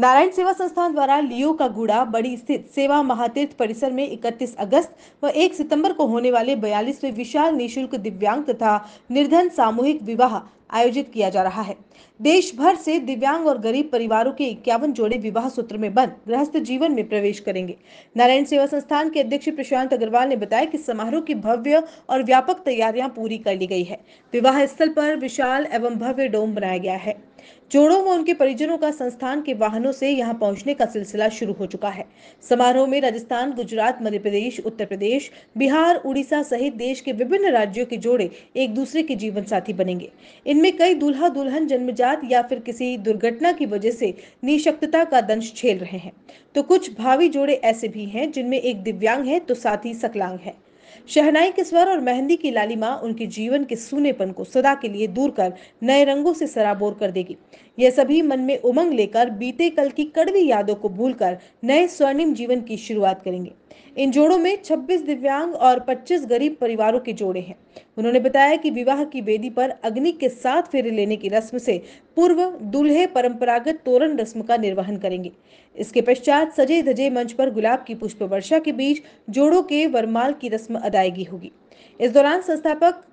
नारायण सेवा संस्थान द्वारा लियो का गुड़ा बड़ी स्थित सेवा महातीर्थ परिसर में 31 अगस्त व 1 सितंबर को होने वाले बयालीसवें विशाल निशुल्क दिव्यांग तथा निर्धन सामूहिक विवाह आयोजित किया जा रहा है देश भर से दिव्यांग और गरीब परिवारों के इक्यावन जोड़े विवाह सूत्र में बंद गृहस्थ जीवन में प्रवेश करेंगे नारायण सेवा संस्थान के अध्यक्ष प्रशांत अग्रवाल ने बताया कि समारोह की भव्य और व्यापक तैयारियां पूरी कर ली गई है विवाह स्थल पर विशाल एवं भव्य डोम बनाया गया है जोड़ों व उनके परिजनों का संस्थान के वाहनों से यहां पहुंचने का सिलसिला शुरू हो चुका है समारोह में राजस्थान गुजरात मध्य प्रदेश उत्तर प्रदेश बिहार उड़ीसा सहित देश के विभिन्न राज्यों के जोड़े एक दूसरे के जीवन साथी बनेंगे इनमें कई दुल्हा दुल्हन जन्मजात या फिर किसी दुर्घटना की वजह से निशक्तता का दंश झेल रहे हैं तो कुछ भावी जोड़े ऐसे भी हैं जिनमें एक दिव्यांग है तो साथी सकलांग है शहनाई के स्वर और मेहंदी की लाली माँ उनके जीवन के सूनेपन को सदा के लिए दूर कर नए रंगों से सराबोर कर देगी यह सभी मन में उमंग लेकर बीते कल की कड़वी यादों को भूलकर नए स्वर्णिम जीवन की शुरुआत करेंगे इन जोड़ों में 26 दिव्यांग और 25 गरीब परिवारों के जोड़े हैं उन्होंने बताया कि विवाह की वेदी पर अग्नि के साथ फेरे लेने की रस्म से पूर्व दूल्हे परंपरागत तोरण रस्म का निर्वहन करेंगे इसके पश्चात सजे धजे मंच पर गुलाब की पुष्प वर्षा के बीच जोड़ों के वरमाल की रस्म अदायगी होगी इस दौरान संस्थापक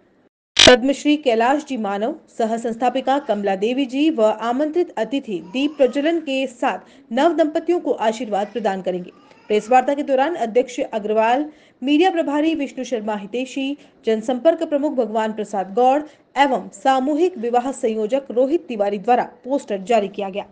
पद्मश्री कैलाश जी मानव सह संस्थापिका कमला देवी जी व आमंत्रित अतिथि दीप प्रज्वलन के साथ नव दंपतियों को आशीर्वाद प्रदान करेंगे प्रेस वार्ता के दौरान अध्यक्ष अग्रवाल मीडिया प्रभारी विष्णु शर्मा हितेशी जनसंपर्क प्रमुख भगवान प्रसाद गौड़ एवं सामूहिक विवाह संयोजक रोहित तिवारी द्वारा पोस्टर जारी किया गया